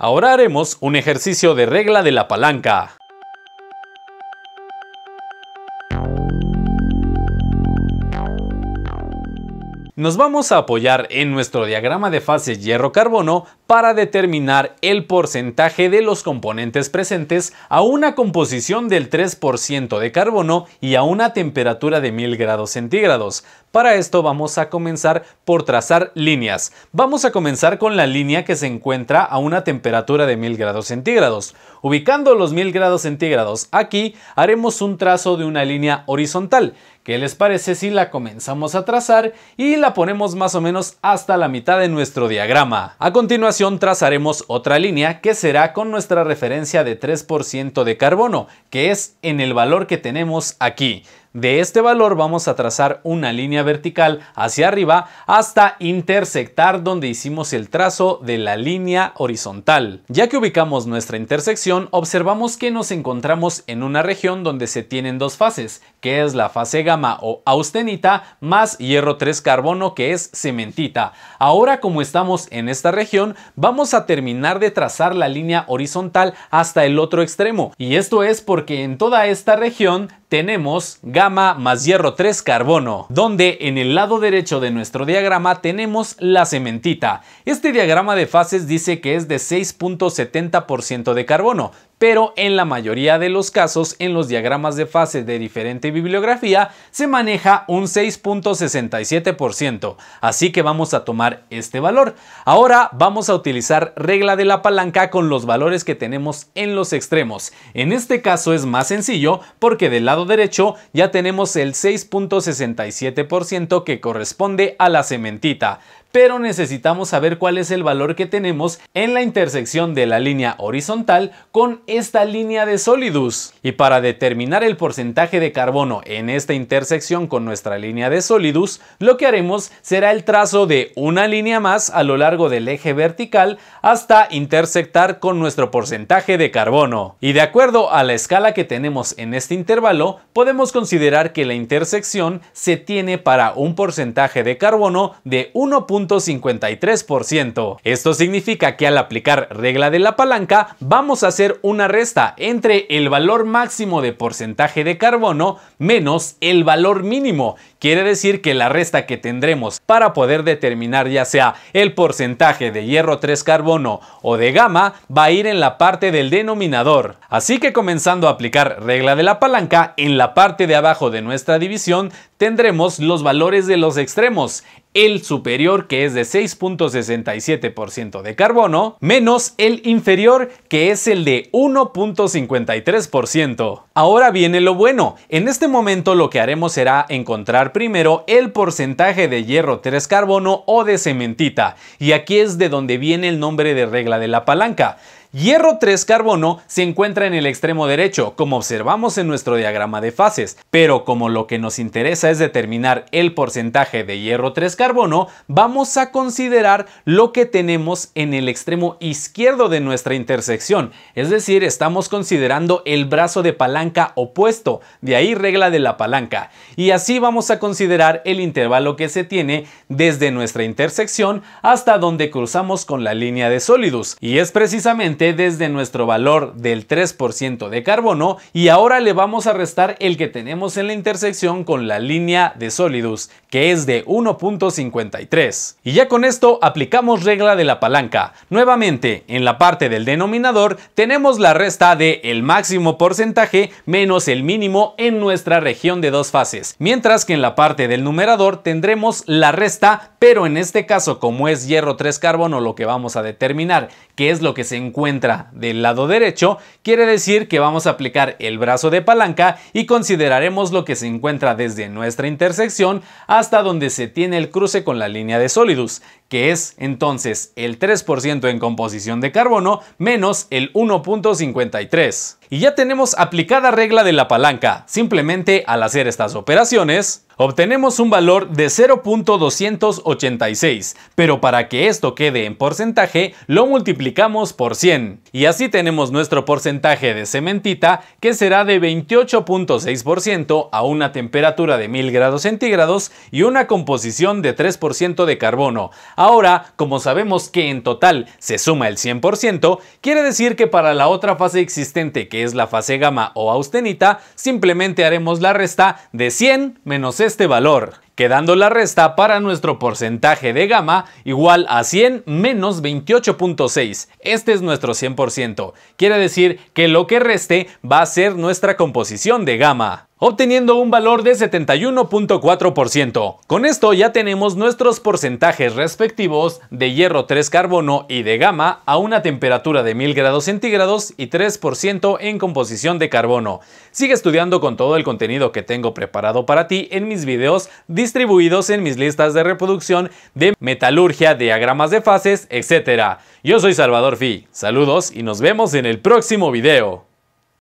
Ahora haremos un ejercicio de regla de la palanca. Nos vamos a apoyar en nuestro diagrama de fase hierro-carbono para determinar el porcentaje de los componentes presentes a una composición del 3% de carbono y a una temperatura de 1000 grados centígrados. Para esto vamos a comenzar por trazar líneas. Vamos a comenzar con la línea que se encuentra a una temperatura de 1000 grados centígrados. Ubicando los 1000 grados centígrados aquí, haremos un trazo de una línea horizontal ¿Qué les parece si la comenzamos a trazar y la ponemos más o menos hasta la mitad de nuestro diagrama? A continuación trazaremos otra línea que será con nuestra referencia de 3% de carbono, que es en el valor que tenemos aquí. De este valor vamos a trazar una línea vertical hacia arriba hasta intersectar donde hicimos el trazo de la línea horizontal. Ya que ubicamos nuestra intersección, observamos que nos encontramos en una región donde se tienen dos fases, que es la fase gamma o austenita, más hierro 3 carbono, que es cementita. Ahora, como estamos en esta región, vamos a terminar de trazar la línea horizontal hasta el otro extremo. Y esto es porque en toda esta región tenemos gamma más hierro 3 carbono, donde en el lado derecho de nuestro diagrama tenemos la cementita. Este diagrama de fases dice que es de 6.70% de carbono, pero en la mayoría de los casos en los diagramas de fase de diferente bibliografía se maneja un 6.67%, así que vamos a tomar este valor. Ahora vamos a utilizar regla de la palanca con los valores que tenemos en los extremos. En este caso es más sencillo porque del lado derecho ya tenemos el 6.67% que corresponde a la cementita, pero necesitamos saber cuál es el valor que tenemos en la intersección de la línea horizontal con esta línea de sólidos. Y para determinar el porcentaje de carbono en esta intersección con nuestra línea de sólidos, lo que haremos será el trazo de una línea más a lo largo del eje vertical hasta intersectar con nuestro porcentaje de carbono. Y de acuerdo a la escala que tenemos en este intervalo, podemos considerar que la intersección se tiene para un porcentaje de carbono de 1. 0.53%. Esto significa que al aplicar regla de la palanca vamos a hacer una resta entre el valor máximo de porcentaje de carbono menos el valor mínimo Quiere decir que la resta que tendremos para poder determinar ya sea el porcentaje de hierro 3 carbono o de gama va a ir en la parte del denominador. Así que comenzando a aplicar regla de la palanca, en la parte de abajo de nuestra división tendremos los valores de los extremos, el superior que es de 6.67% de carbono, menos el inferior que es el de 1.53%. Ahora viene lo bueno, en este momento lo que haremos será encontrar primero el porcentaje de hierro tres carbono o de cementita, y aquí es de donde viene el nombre de regla de la palanca. Hierro 3 carbono se encuentra en el extremo derecho, como observamos en nuestro diagrama de fases, pero como lo que nos interesa es determinar el porcentaje de hierro 3 carbono, vamos a considerar lo que tenemos en el extremo izquierdo de nuestra intersección, es decir, estamos considerando el brazo de palanca opuesto, de ahí regla de la palanca, y así vamos a considerar el intervalo que se tiene desde nuestra intersección hasta donde cruzamos con la línea de sólidos y es precisamente desde nuestro valor del 3% de carbono y ahora le vamos a restar el que tenemos en la intersección con la línea de sólidos, que es de 1.53. Y ya con esto aplicamos regla de la palanca. Nuevamente, en la parte del denominador tenemos la resta de el máximo porcentaje menos el mínimo en nuestra región de dos fases, mientras que en la parte del numerador tendremos la resta, pero en este caso como es hierro 3 carbono lo que vamos a determinar, que es lo que se encuentra entra del lado derecho, quiere decir que vamos a aplicar el brazo de palanca y consideraremos lo que se encuentra desde nuestra intersección hasta donde se tiene el cruce con la línea de sólidos, que es entonces el 3% en composición de carbono menos el 1.53. Y ya tenemos aplicada regla de la palanca. Simplemente al hacer estas operaciones, obtenemos un valor de 0.286, pero para que esto quede en porcentaje, lo multiplicamos por 100. Y así tenemos nuestro porcentaje de cementita, que será de 28.6% a una temperatura de 1000 grados centígrados y una composición de 3% de carbono. Ahora, como sabemos que en total se suma el 100%, quiere decir que para la otra fase existente, que es la fase gamma o austenita, simplemente haremos la resta de 100 menos este valor, quedando la resta para nuestro porcentaje de gama igual a 100 menos 28.6. Este es nuestro 100%. Quiere decir que lo que reste va a ser nuestra composición de gama obteniendo un valor de 71.4%. Con esto ya tenemos nuestros porcentajes respectivos de hierro 3 carbono y de gama a una temperatura de 1000 grados centígrados y 3% en composición de carbono. Sigue estudiando con todo el contenido que tengo preparado para ti en mis videos distribuidos en mis listas de reproducción de metalurgia, diagramas de fases, etc. Yo soy Salvador Fi, saludos y nos vemos en el próximo video.